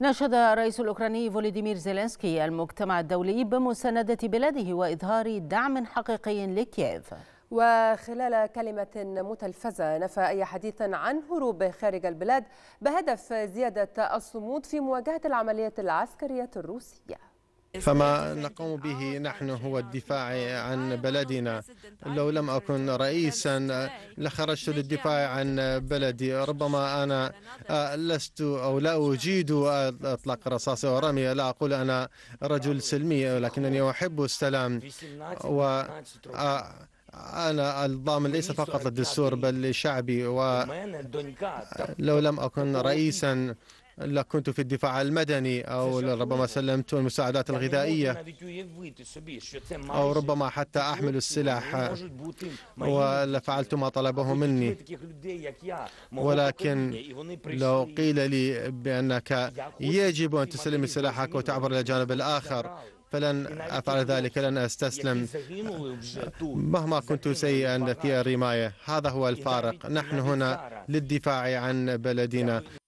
ناشد الرئيس الأوكراني فولوديمير زيلينسكي المجتمع الدولي بمساندة بلاده وإظهار دعم حقيقي لكييف وخلال كلمة متلفزة نفى أي حديث عن هروب خارج البلاد بهدف زيادة الصمود في مواجهة العمليات العسكرية الروسية فما نقوم به نحن هو الدفاع عن بلدنا لو لم أكن رئيسا لخرجت للدفاع عن بلدي ربما أنا لست أو لا أجيد أطلق رصاصة ورمي لا أقول أنا رجل سلمي ولكنني أحب السلام و أنا الضامن ليس فقط للدستور بل لشعبي ولو لم أكن رئيسا لا كنت في الدفاع المدني أو ربما سلمت المساعدات يعني الغذائية أو ربما حتى أحمل السلاح يعني ولفعلت ما طلبه مني ولكن لو قيل لي بأنك يجب أن تسلم سلاحك وتعبر إلى الجانب الآخر فلن أفعل ذلك لن أستسلم مهما كنت سيئا في الرماية هذا هو الفارق نحن هنا للدفاع عن بلدنا يعني